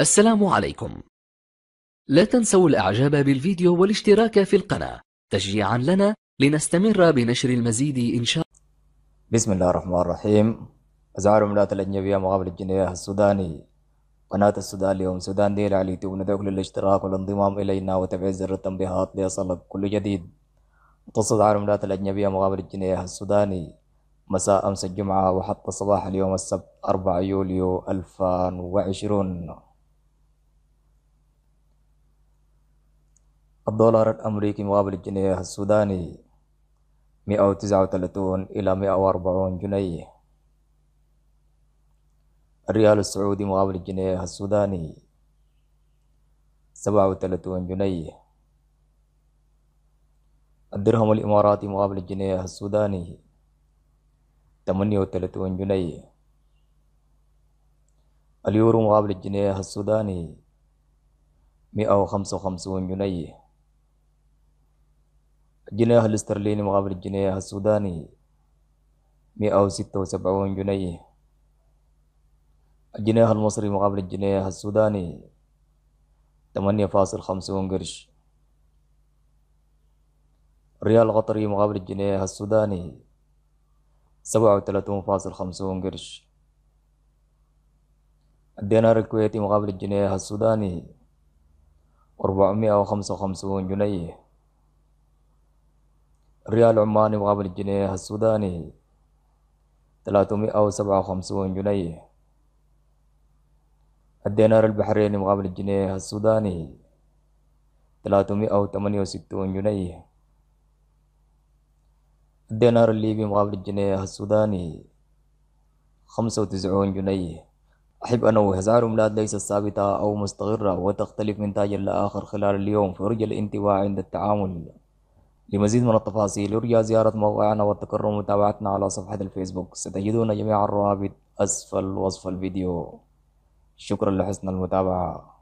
السلام عليكم لا تنسوا الاعجاب بالفيديو والاشتراك في القناة تشجيعا لنا لنستمر بنشر المزيد إن شاء بسم الله الرحمن الرحيم أزعار ملات الأجنبية مقابل الجنيه السوداني قناة السودان اليوم سودان دير على اليوتيوب ندعوك للاشتراك والانضمام إلينا وتفعيل زر التنبيهات ليصلك كل جديد تصل ملات الأجنبية مقابل الجنيه السوداني مساء أمس الجمعة وحتى صباح اليوم السبت 4 يوليو 2020 الدولار الأمريكي مقابل الجنيه السوداني مئة وتسعة وثلاثون إلى مئة وأربعون جنيه الريال السعودي مقابل الجنيه السوداني سبعة وثلاثون جنيه الدرهم الإماراتي مقابل الجنيه السوداني ثمانية وثلاثون جنيه اليورو مقابل الجنيه السوداني مئة وخمسة وخمسون جنيه الجنيه الاسترليني مقابل الجنيه السوداني مئة وستة وسبعون جنيه الجنيه المصري مقابل الجنيه السوداني ثمانية فاصل خمسون قرش ريال قطري مقابل الجنيه السوداني سبعة وثلاثون فاصل خمسون قرش الدينار الكويتي مقابل الجنيه السوداني أربعمائة وخمسة وخمسون جنيه ريال عماني مقابل الجنيه السوداني 357 جنيه الدينار البحريني مقابل الجنيه السوداني 368 جنيه الدينار الليبي مقابل الجنيه السوداني 95 جنيه أحب أنوه أسعار العملات ليست ثابتة أو مستقرة وتختلف من تاجر لآخر خلال اليوم فرج الانتباه عند التعامل لمزيد من التفاصيل يرجى زيارة موقعنا والتقرب متابعتنا على صفحة الفيسبوك ستجدون جميع الروابط أسفل وصف الفيديو شكرا لحسن المتابعة